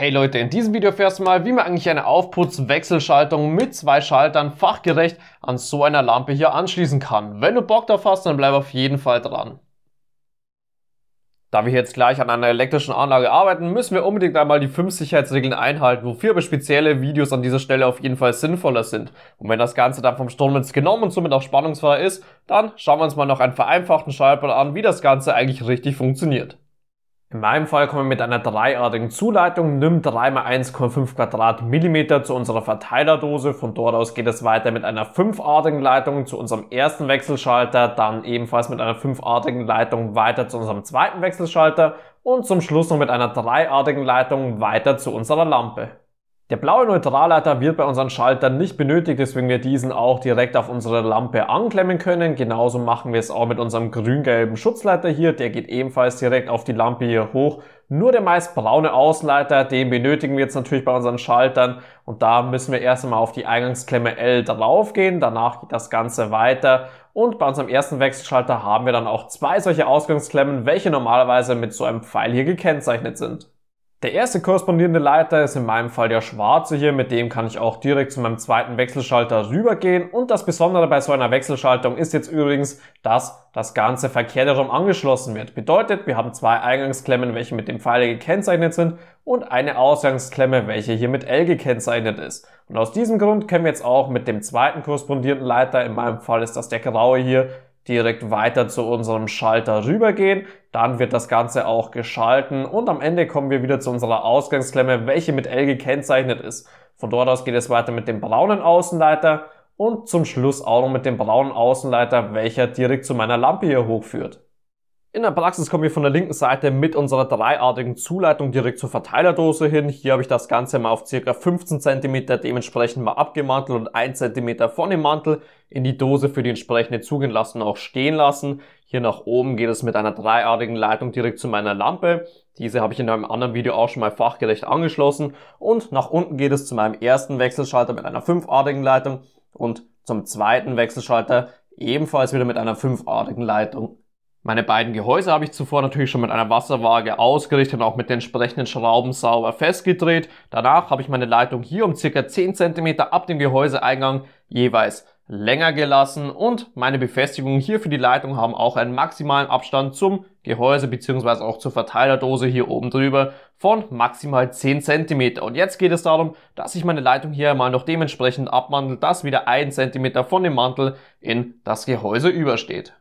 Hey Leute, in diesem Video erfährst du mal, wie man eigentlich eine Aufputzwechselschaltung mit zwei Schaltern fachgerecht an so einer Lampe hier anschließen kann. Wenn du Bock drauf hast, dann bleib auf jeden Fall dran. Da wir jetzt gleich an einer elektrischen Anlage arbeiten, müssen wir unbedingt einmal die 5 Sicherheitsregeln einhalten, wofür aber spezielle Videos an dieser Stelle auf jeden Fall sinnvoller sind. Und wenn das Ganze dann vom Stromnetz genommen und somit auch spannungsfrei ist, dann schauen wir uns mal noch einen vereinfachten Schaltplan an, wie das Ganze eigentlich richtig funktioniert. In meinem Fall kommen wir mit einer dreiartigen Zuleitung, nimm 3 x 1,5 Quadratmillimeter zu unserer Verteilerdose. Von dort aus geht es weiter mit einer fünfartigen Leitung zu unserem ersten Wechselschalter, dann ebenfalls mit einer fünfartigen Leitung weiter zu unserem zweiten Wechselschalter und zum Schluss noch mit einer dreiartigen Leitung weiter zu unserer Lampe. Der blaue Neutralleiter wird bei unseren Schaltern nicht benötigt, deswegen wir diesen auch direkt auf unsere Lampe anklemmen können. Genauso machen wir es auch mit unserem grün-gelben Schutzleiter hier. Der geht ebenfalls direkt auf die Lampe hier hoch. Nur der meist braune Außenleiter, den benötigen wir jetzt natürlich bei unseren Schaltern. Und da müssen wir erst einmal auf die Eingangsklemme L draufgehen. Danach geht das Ganze weiter. Und bei unserem ersten Wechselschalter haben wir dann auch zwei solche Ausgangsklemmen, welche normalerweise mit so einem Pfeil hier gekennzeichnet sind. Der erste korrespondierende Leiter ist in meinem Fall der schwarze hier, mit dem kann ich auch direkt zu meinem zweiten Wechselschalter rübergehen. Und das Besondere bei so einer Wechselschaltung ist jetzt übrigens, dass das Ganze verkehrt herum angeschlossen wird. Bedeutet, wir haben zwei Eingangsklemmen, welche mit dem Pfeil gekennzeichnet sind und eine Ausgangsklemme, welche hier mit L gekennzeichnet ist. Und aus diesem Grund können wir jetzt auch mit dem zweiten korrespondierenden Leiter, in meinem Fall ist das der graue hier, direkt weiter zu unserem Schalter rübergehen. Dann wird das Ganze auch geschalten und am Ende kommen wir wieder zu unserer Ausgangsklemme, welche mit L gekennzeichnet ist. Von dort aus geht es weiter mit dem braunen Außenleiter und zum Schluss auch noch mit dem braunen Außenleiter, welcher direkt zu meiner Lampe hier hochführt. In der Praxis kommen wir von der linken Seite mit unserer dreiartigen Zuleitung direkt zur Verteilerdose hin. Hier habe ich das Ganze mal auf ca. 15 cm dementsprechend mal abgemantelt und 1 cm von dem Mantel in die Dose für die entsprechende Zug auch stehen lassen. Hier nach oben geht es mit einer dreiartigen Leitung direkt zu meiner Lampe. Diese habe ich in einem anderen Video auch schon mal fachgerecht angeschlossen. Und nach unten geht es zu meinem ersten Wechselschalter mit einer fünfartigen Leitung und zum zweiten Wechselschalter ebenfalls wieder mit einer fünfartigen Leitung. Meine beiden Gehäuse habe ich zuvor natürlich schon mit einer Wasserwaage ausgerichtet und auch mit den entsprechenden Schrauben sauber festgedreht. Danach habe ich meine Leitung hier um ca. 10 cm ab dem Gehäuseeingang jeweils länger gelassen und meine Befestigungen hier für die Leitung haben auch einen maximalen Abstand zum Gehäuse bzw. auch zur Verteilerdose hier oben drüber von maximal 10 cm. Und jetzt geht es darum, dass ich meine Leitung hier mal noch dementsprechend abmantel, dass wieder 1 cm von dem Mantel in das Gehäuse übersteht.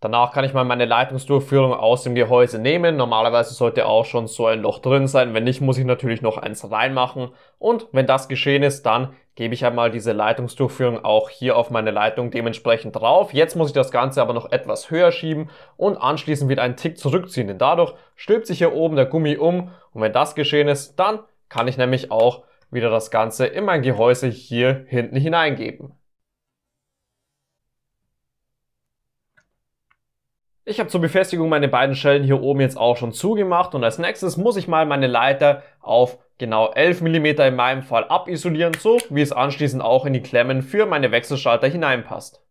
Danach kann ich mal meine Leitungsdurchführung aus dem Gehäuse nehmen. Normalerweise sollte auch schon so ein Loch drin sein. Wenn nicht, muss ich natürlich noch eins reinmachen. Und wenn das geschehen ist, dann gebe ich einmal diese Leitungsdurchführung auch hier auf meine Leitung dementsprechend drauf. Jetzt muss ich das Ganze aber noch etwas höher schieben und anschließend wieder einen Tick zurückziehen. Denn dadurch stülpt sich hier oben der Gummi um. Und wenn das geschehen ist, dann kann ich nämlich auch wieder das Ganze in mein Gehäuse hier hinten hineingeben. Ich habe zur Befestigung meine beiden Schellen hier oben jetzt auch schon zugemacht und als nächstes muss ich mal meine Leiter auf genau 11 mm in meinem Fall abisolieren, so wie es anschließend auch in die Klemmen für meine Wechselschalter hineinpasst.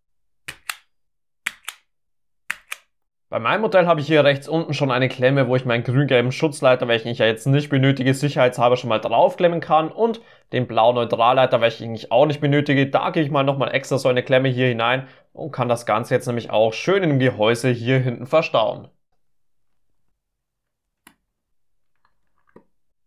Bei meinem Modell habe ich hier rechts unten schon eine Klemme, wo ich meinen grün-gelben Schutzleiter, welchen ich ja jetzt nicht benötige, sicherheitshalber schon mal draufklemmen kann und den blauen Neutralleiter, welchen ich auch nicht benötige, da gehe ich mal nochmal extra so eine Klemme hier hinein und kann das Ganze jetzt nämlich auch schön im Gehäuse hier hinten verstauen.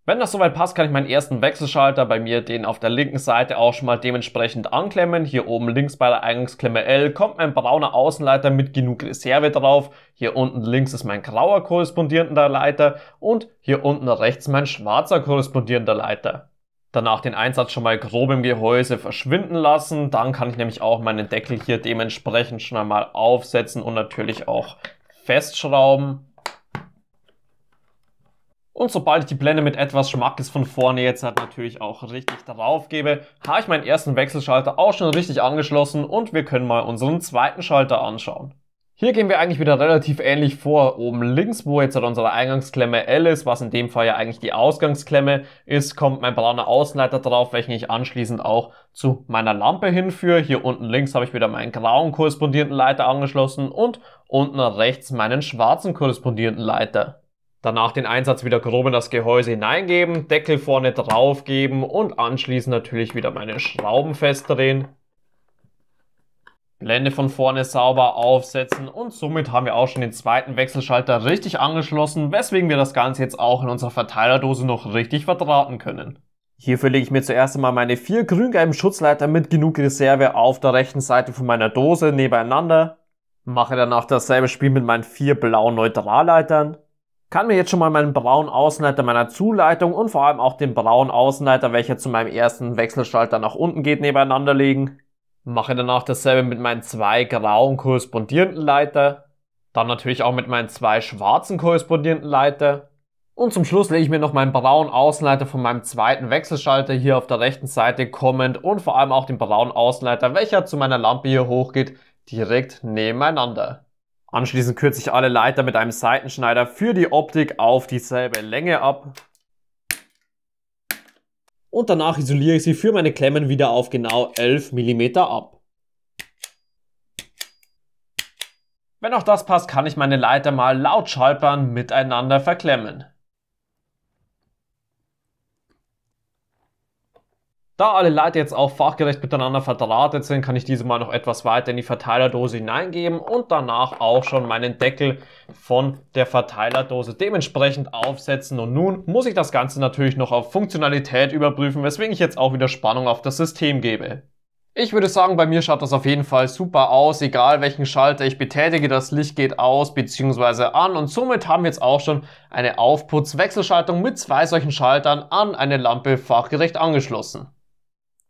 Wenn das soweit passt, kann ich meinen ersten Wechselschalter bei mir den auf der linken Seite auch schon mal dementsprechend anklemmen. Hier oben links bei der Eingangsklemme L kommt mein brauner Außenleiter mit genug Reserve drauf. Hier unten links ist mein grauer korrespondierender Leiter und hier unten rechts mein schwarzer korrespondierender Leiter danach den Einsatz schon mal grob im Gehäuse verschwinden lassen. Dann kann ich nämlich auch meinen Deckel hier dementsprechend schon einmal aufsetzen und natürlich auch festschrauben. Und sobald ich die Blende mit etwas Schmackes von vorne jetzt halt natürlich auch richtig drauf gebe, habe ich meinen ersten Wechselschalter auch schon richtig angeschlossen und wir können mal unseren zweiten Schalter anschauen. Hier gehen wir eigentlich wieder relativ ähnlich vor. Oben links, wo jetzt halt unsere Eingangsklemme L ist, was in dem Fall ja eigentlich die Ausgangsklemme ist, kommt mein brauner Außenleiter drauf, welchen ich anschließend auch zu meiner Lampe hinführe. Hier unten links habe ich wieder meinen grauen korrespondierenden Leiter angeschlossen und unten rechts meinen schwarzen korrespondierenden Leiter. Danach den Einsatz wieder grob in das Gehäuse hineingeben, Deckel vorne drauf geben und anschließend natürlich wieder meine Schrauben festdrehen. Blende von vorne sauber aufsetzen und somit haben wir auch schon den zweiten Wechselschalter richtig angeschlossen, weswegen wir das Ganze jetzt auch in unserer Verteilerdose noch richtig verdrahten können. Hierfür lege ich mir zuerst einmal meine vier grün-gelben Schutzleiter mit genug Reserve auf der rechten Seite von meiner Dose nebeneinander, mache danach dasselbe Spiel mit meinen vier blauen Neutralleitern, kann mir jetzt schon mal meinen braunen Außenleiter meiner Zuleitung und vor allem auch den braunen Außenleiter, welcher zu meinem ersten Wechselschalter nach unten geht, nebeneinander legen, Mache danach dasselbe mit meinen zwei grauen korrespondierenden Leiter. Dann natürlich auch mit meinen zwei schwarzen korrespondierenden Leiter. Und zum Schluss lege ich mir noch meinen braunen Außenleiter von meinem zweiten Wechselschalter hier auf der rechten Seite kommend und vor allem auch den braunen Außenleiter, welcher zu meiner Lampe hier hochgeht, direkt nebeneinander. Anschließend kürze ich alle Leiter mit einem Seitenschneider für die Optik auf dieselbe Länge ab und danach isoliere ich sie für meine Klemmen wieder auf genau 11 mm ab. Wenn auch das passt, kann ich meine Leiter mal laut schalpern miteinander verklemmen. Da alle Leute jetzt auch fachgerecht miteinander verdrahtet sind, kann ich diese mal noch etwas weiter in die Verteilerdose hineingeben und danach auch schon meinen Deckel von der Verteilerdose dementsprechend aufsetzen. Und nun muss ich das Ganze natürlich noch auf Funktionalität überprüfen, weswegen ich jetzt auch wieder Spannung auf das System gebe. Ich würde sagen, bei mir schaut das auf jeden Fall super aus, egal welchen Schalter ich betätige, das Licht geht aus bzw. an und somit haben wir jetzt auch schon eine Aufputzwechselschaltung mit zwei solchen Schaltern an eine Lampe fachgerecht angeschlossen.